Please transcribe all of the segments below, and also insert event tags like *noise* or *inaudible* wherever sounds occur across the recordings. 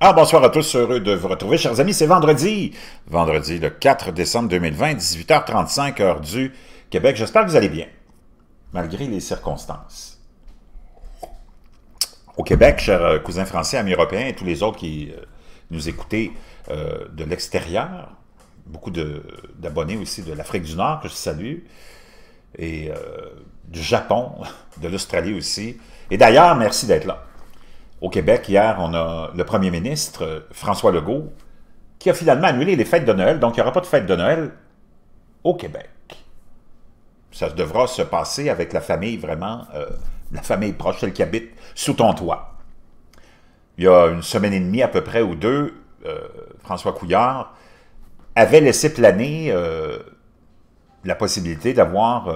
Ah, bonsoir à tous, heureux de vous retrouver, chers amis. C'est vendredi, vendredi le 4 décembre 2020, 18h35, heure du Québec. J'espère que vous allez bien, malgré les circonstances. Au Québec, chers euh, cousins français, amis européens et tous les autres qui euh, nous écoutez euh, de l'extérieur, beaucoup d'abonnés aussi de l'Afrique du Nord que je salue, et du Japon, *laughs* de l'Australie aussi. Et d'ailleurs, merci d'être là au Québec, hier, on a le premier ministre, François Legault, qui a finalement annulé les fêtes de Noël, donc il n'y aura pas de fête de Noël au Québec. Ça devra se passer avec la famille vraiment, euh, la famille proche, celle qui habite sous ton toit. Il y a une semaine et demie à peu près ou deux, euh, François Couillard avait laissé planer euh, la possibilité d'avoir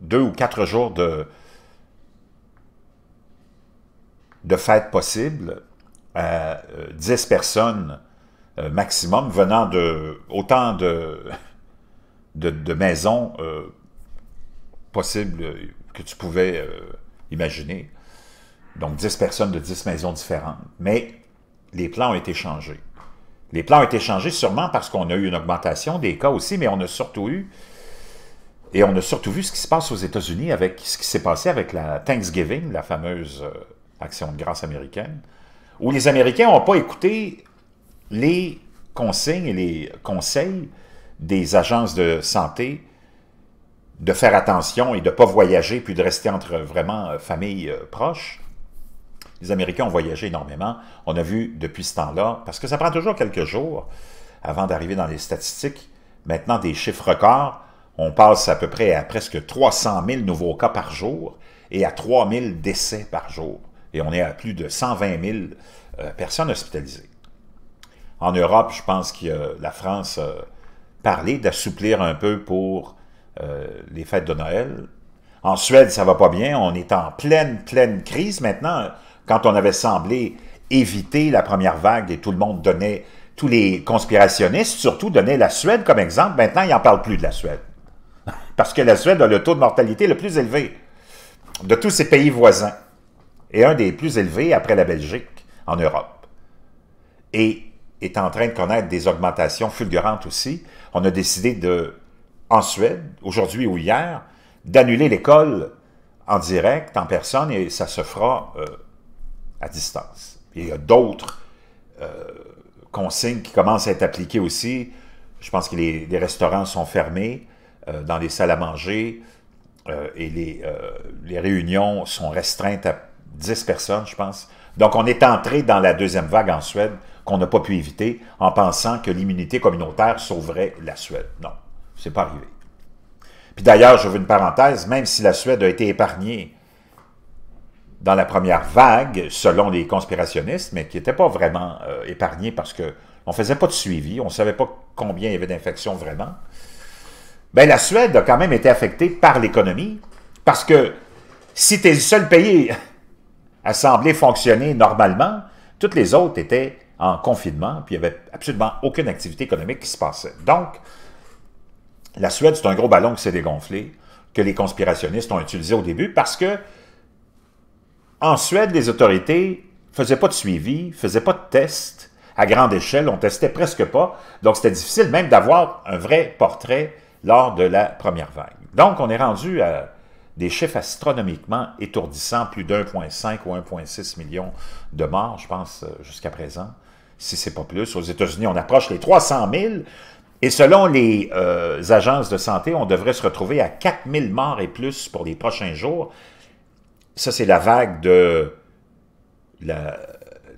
deux ou quatre jours de, de fêtes possibles à 10 euh, personnes euh, maximum venant de autant de, de, maisons euh, possibles que tu pouvais imaginer. Donc 10 personnes de 10 maisons différentes. Mais les plans ont été changés. Les plans ont été changés sûrement parce qu'on a eu une augmentation des cas aussi, mais on a surtout eu, et on a surtout vu ce qui se passe aux États-Unis avec ce qui s'est passé avec la Thanksgiving, la fameuse Action de grâce américaine, où les Américains n'ont pas écouté les consignes et les conseils des agences de santé de faire attention et de ne pas voyager, puis de rester entre vraiment euh, familles euh, proches. Les Américains ont voyagé énormément. On a vu depuis ce temps-là, parce que ça prend toujours quelques jours avant d'arriver dans les statistiques. Maintenant, des chiffres records, on passe à peu près à presque 300 000 nouveaux cas par jour et à 3 000 décès par jour. Et on est à plus de 120 000 euh, personnes hospitalisées. En Europe, je pense que euh, la France a parlé d'assouplir un peu pour euh, les fêtes de Noël. En Suède, ça va pas bien. On est en pleine, pleine crise maintenant. Quand on avait semblé éviter la première vague et tout le monde donnait, tous les conspirationnistes surtout donnaient la Suède comme exemple, maintenant ils n'en parlent plus de la Suède. Parce que la Suède a le taux de mortalité le plus élevé de tous ses pays voisins et un des plus élevés après la Belgique en Europe. Et est en train de connaître des augmentations fulgurantes aussi. On a décidé de, en Suède, aujourd'hui ou hier, d'annuler l'école en direct, en personne, et ça se fera euh, à distance. il y a d'autres euh, consignes qui commencent à être appliquées aussi. Je pense que les, restaurants sont fermés euh, dans les salles à manger et les, les réunions sont restreintes à 10 personnes, je pense. Donc, on est entré dans la deuxième vague en Suède qu'on n'a pas pu éviter en pensant que l'immunité communautaire sauverait la Suède. Non, c'est pas arrivé. Puis d'ailleurs, je veux une parenthèse, même si la Suède a été épargnée dans la première vague, selon les conspirationnistes, mais qui n'était pas vraiment euh, épargnée parce qu'on ne faisait pas de suivi, on ne savait pas combien il y avait d'infections vraiment, bien, la Suède a quand même été affectée par l'économie parce que si tu es le seul pays a semblé fonctionner normalement. Toutes les autres étaient en confinement, puis il n'y avait absolument aucune activité économique qui se passait. Donc, la Suède, c'est un gros ballon qui s'est dégonflé, que les conspirationnistes ont utilisé au début, parce que en Suède, les autorités ne faisaient pas de suivi, ne faisaient pas de tests à grande échelle, on testait presque pas, donc c'était difficile même d'avoir un vrai portrait lors de la première vague. Donc, on est rendu à des chiffres astronomiquement étourdissants, plus d'1,5 ou 1,6 million de morts, je pense, euh, jusqu'à présent, si c'est pas plus. Aux États-Unis, on approche les 300 000, et selon les euh, agences de santé, on devrait se retrouver à 4 000 morts et plus pour les prochains jours. Ça, c'est la vague de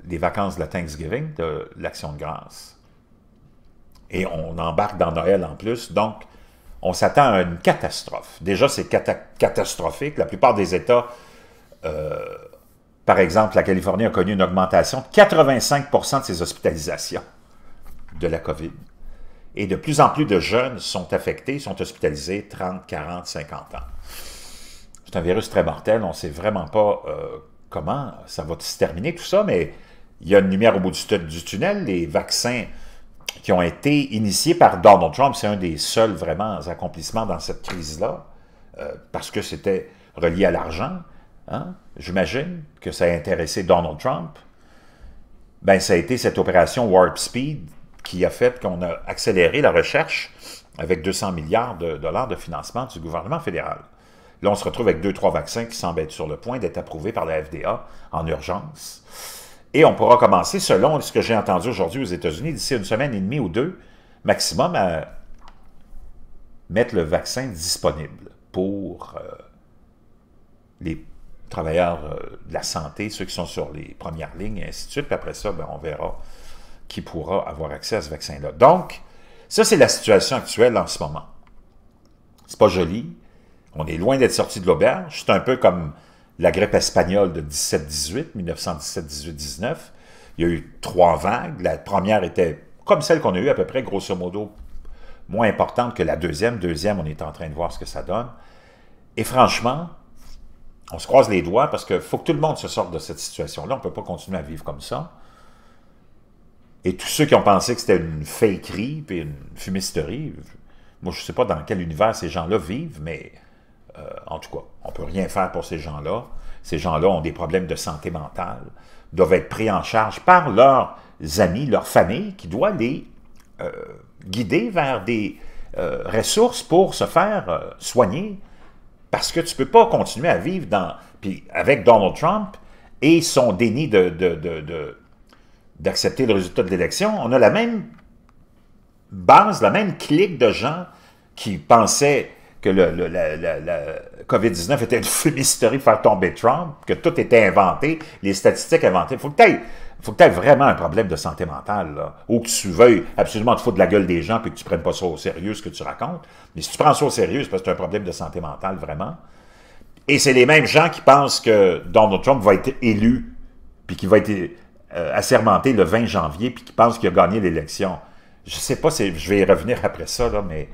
des vacances de la Thanksgiving, de l'Action de grâce. Et on embarque dans Noël en plus, donc on s'attend à une catastrophe. Déjà, c'est catastrophique. La plupart des États, euh, par exemple, la Californie a connu une augmentation de 85 de ses hospitalisations de la COVID. Et de plus en plus de jeunes sont affectés, sont hospitalisés 30, 40, 50 ans. C'est un virus très mortel. On ne sait vraiment pas euh, comment ça va se terminer, tout ça, mais il y a une lumière au bout du tunnel. Les vaccins qui ont été initiés par Donald Trump. C'est un des seuls vraiment accomplissements dans cette crise-là, euh, parce que c'était relié à l'argent. Hein. J'imagine que ça a intéressé Donald Trump. Ben, ça a été cette opération Warp Speed qui a fait qu'on a accéléré la recherche avec 200 milliards de dollars de financement du gouvernement fédéral. Là, on se retrouve avec deux, trois vaccins qui semblent être sur le point d'être approuvés par la FDA en urgence. Et on pourra commencer, selon ce que j'ai entendu aujourd'hui aux États-Unis, d'ici une semaine et demie ou deux, maximum, à mettre le vaccin disponible pour euh, les travailleurs euh, de la santé, ceux qui sont sur les premières lignes, et ainsi de suite. Puis après ça, ben, on verra qui pourra avoir accès à ce vaccin-là. Donc, ça, c'est la situation actuelle en ce moment. C'est pas joli. On est loin d'être sorti de l'auberge. C'est un peu comme la grippe espagnole de 17-18, 1917-18-19. Il y a eu trois vagues. La première était comme celle qu'on a eue à peu près, grosso modo, moins importante que la deuxième. Deuxième, on est en train de voir ce que ça donne. Et franchement, on se croise les doigts parce qu'il faut que tout le monde se sorte de cette situation-là. On ne peut pas continuer à vivre comme ça. Et tous ceux qui ont pensé que c'était une fakerie et une fumisterie, moi, je ne sais pas dans quel univers ces gens-là vivent, mais euh, en tout cas, on ne peut rien faire pour ces gens-là. Ces gens-là ont des problèmes de santé mentale, doivent être pris en charge par leurs amis, leur famille, qui doit les euh, guider vers des euh, ressources pour se faire soigner, parce que tu ne peux pas continuer à vivre dans, puis avec Donald Trump et son déni d'accepter de, le résultat de l'élection. On a la même base, la même clique de gens qui pensaient que le, la, COVID-19 était une *laughs* fumisterie pour faire tomber Trump, que tout était inventé, les statistiques inventées. Il faut que tu faut que aies vraiment un problème de santé mentale, là, ou que tu veuilles absolument te foutre de la gueule des gens puis que tu prennes pas ça au sérieux, ce que tu racontes. Mais si tu prends ça au sérieux, c'est parce que tu as un problème de santé mentale, vraiment. Et c'est les mêmes gens qui pensent que Donald Trump va être élu, puis qu'il va être euh, assermenté le 20 janvier, puis qui pense qu'il a gagné l'élection. Je sais pas, si je vais y revenir après ça, là, mais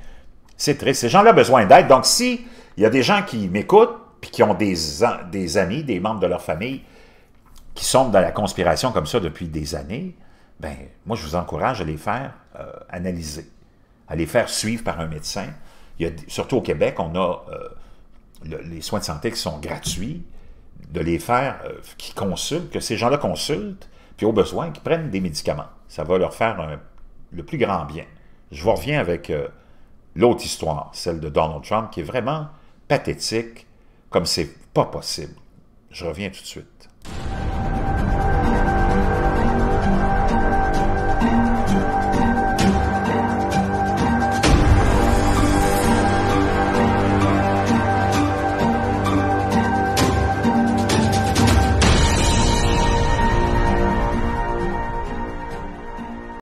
c'est triste. Ces gens-là ont besoin d'aide. Donc, si il y a des gens qui m'écoutent, puis qui ont des, amis, des membres de leur famille, qui sont dans la conspiration comme ça depuis des années, ben moi, je vous encourage à les faire euh, analyser, à les faire suivre par un médecin. Il surtout au Québec, on a euh, les soins de santé qui sont gratuits, de les faire, euh, qui consultent, que ces gens-là consultent, puis au besoin, qu'ils prennent des médicaments. Ça va leur faire le plus grand bien. Je vous reviens avec l'autre histoire, celle de Donald Trump, qui est vraiment pathétique, comme c'est pas possible. Je reviens tout de suite.